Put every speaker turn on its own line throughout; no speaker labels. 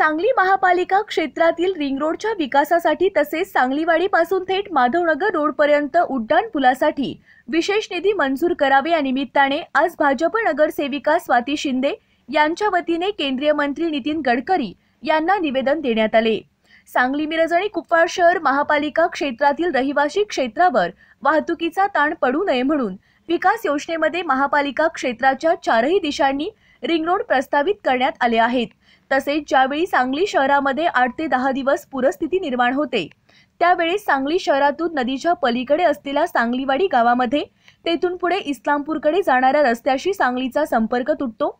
सांगली महापालिका क्षेत्रातील रिंग रोडच्या विकासासाठी तसेच सांगलीवाडीपासून थेट माधवनगर रोडपर्यंत उड्डाण पुलासाठी विशेष निधी मंजूर करावे या निमित्ताने आज भाजप नगरसेविका स्वाती शिंदे यांच्या वतीने केंद्रीय मंत्री नितीन गडकरी यांना निवेदन देण्यात आले सांगली मिरज आणि कुपवाड शहर महापालिका क्षेत्रातील रहिवासी क्षेत्रावर वाहतुकीचा ताण पडू नये म्हणून विकास योजनेमध्ये महापालिका क्षेत्राच्या चारही दिशांनी रिंग रोड प्रस्तावित करण्यात आले आहेत तसेच ज्यावेळी सांगली शहरामध्ये आठ ते दहा दिवस पूरस्थिती निर्माण होते त्यावेळी सांगली शहरातून नदीच्या पलीकडे असलेल्या सांगलीवाडी गावामध्ये तेथून पुढे इस्लामपूरकडे जाणाऱ्या रस्त्याशी सांगलीचा संपर्क तुटतो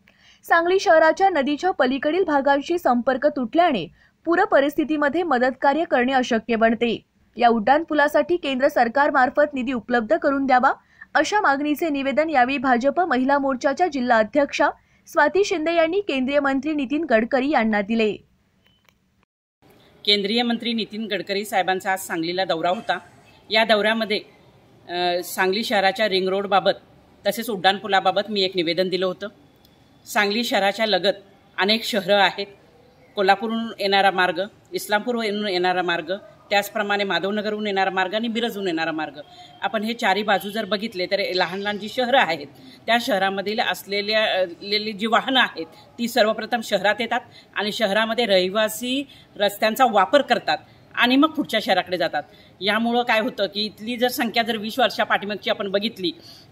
सांगली शहराच्या नदीच्या पलीकडील भागांशी संपर्क तुटल्याने पूर परिस्थितीमध्ये कार्य करणे अशक्य बनते या उड्डाणपुलासाठी केंद्र सरकारमार्फत निधी उपलब्ध करून द्यावा अशा मागणीचे निवेदन यावेळी भाजप महिला मोर्चाच्या जिल्हा अध्यक्षा स्वाती शिंदे यांनी केंद्रीय मंत्री नितीन गडकरी यांना दिले
केंद्रीय मंत्री नितीन गडकरी साहेबांचा आज सांगलीला दौरा होता या दौऱ्यामध्ये सांगली शहराच्या रिंग बाबत तसेच उड्डाणपुलाबाबत मी एक निवेदन दिलं होतं सांगली शहराच्या लगत अनेक शहरं आहेत कोल्हापूरहून येणारा मार्ग इस्लामपूरहून येणारा मार्ग त्याचप्रमाणे माधवनगरहून येणारा मार्ग आणि मिरजहून येणारा मार्ग आपण हे चारही बाजू जर बघितले तर लहान लहान जी शहरं आहेत त्या शहरामधील असलेल्या जी वाहनं आहेत ती सर्वप्रथम शहरात येतात आणि शहरामध्ये रहिवासी रस्त्यांचा वापर करतात आणि मग पुढच्या शहराकडे जातात यामुळं काय होतं की इथली जर संख्या जर वीस वर्षा पाठीमागची आपण बघितली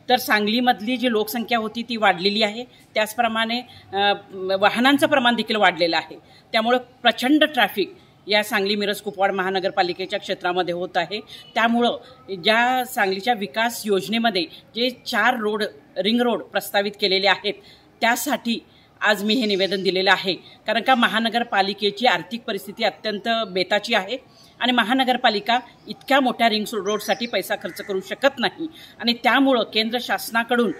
तर सांगलीमधली जी लोकसंख्या होती ती वाढलेली आहे त्याचप्रमाणे वाहनांचं प्रमाण देखील वाढलेलं आहे त्यामुळं प्रचंड ट्रॅफिक या सांगली मिरज कुपवाड महानगरपालिकेच्या क्षेत्रामध्ये होत आहे त्यामुळं ज्या सांगलीच्या विकास योजनेमध्ये जे चार रोड रिंग रोड प्रस्तावित केलेले आहेत त्यासाठी आज मी हे निवेदन दिलेलं आहे कारण का महानगरपालिकेची आर्थिक परिस्थिती अत्यंत बेताची आहे आणि महानगरपालिका इतक्या मोठ्या रिंग रोडसाठी पैसा खर्च करू शकत नाही आणि त्यामुळं केंद्र शासनाकडून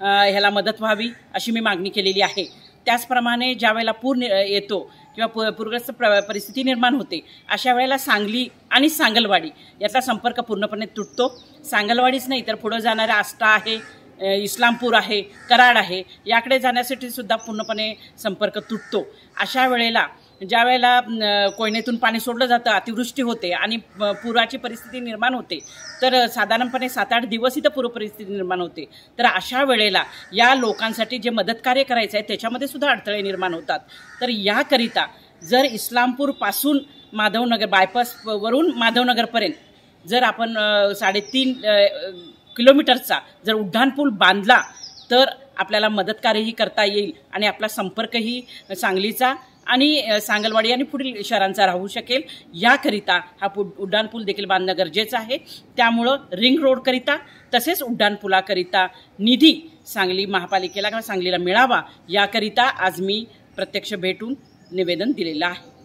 ह्याला मदत व्हावी अशी मी मागणी केलेली आहे त्याचप्रमाणे ज्या वेळेला पूर येतो किंवा प पूरग्रस्त प्र परिस्थिती निर्माण होते अशा वेळेला सांगली आणि सांगलवाडी याचा संपर्क पूर्णपणे तुटतो सांगलवाडीच नाही तर पुढं जाणारा आष्टा आहे इस्लामपूर आहे कराड आहे याकडे जाण्यासाठी सुद्धा पूर्णपणे संपर्क तुटतो अशा वेळेला ज्या वेळेला कोयनेतून पाणी सोडलं जातं अतिवृष्टी होते आणि पुराची परिस्थिती निर्माण होते तर साधारणपणे सात आठ दिवस इथं पूरपरिस्थिती निर्माण होते तर अशा वेळेला या लोकांसाठी जे मदतकार्य करायचं आहे त्याच्यामध्ये सुद्धा अडथळे निर्माण होतात तर याकरिता जर इस्लामपूरपासून माधवनगर बायपासवरून माधवनगरपर्यंत जर आपण साडेतीन किलोमीटरचा जर उड्डाणपूल बांधला तर आपल्याला मदतकार्यही करता येईल आणि आपला संपर्कही सांगलीचा आणि सांगलवाडी आणि पुढील शहरांचा राहू शकेल याकरिता हा पु उड्डाणपूल देखील बांधणं गरजेचं आहे त्यामुळं रिंग रोडकरिता तसेच उड्डाणपुलाकरिता निधी सांगली महापालिकेला किंवा सांगलीला मिळावा याकरिता आज मी प्रत्यक्ष भेटून निवेदन दिलेलं आहे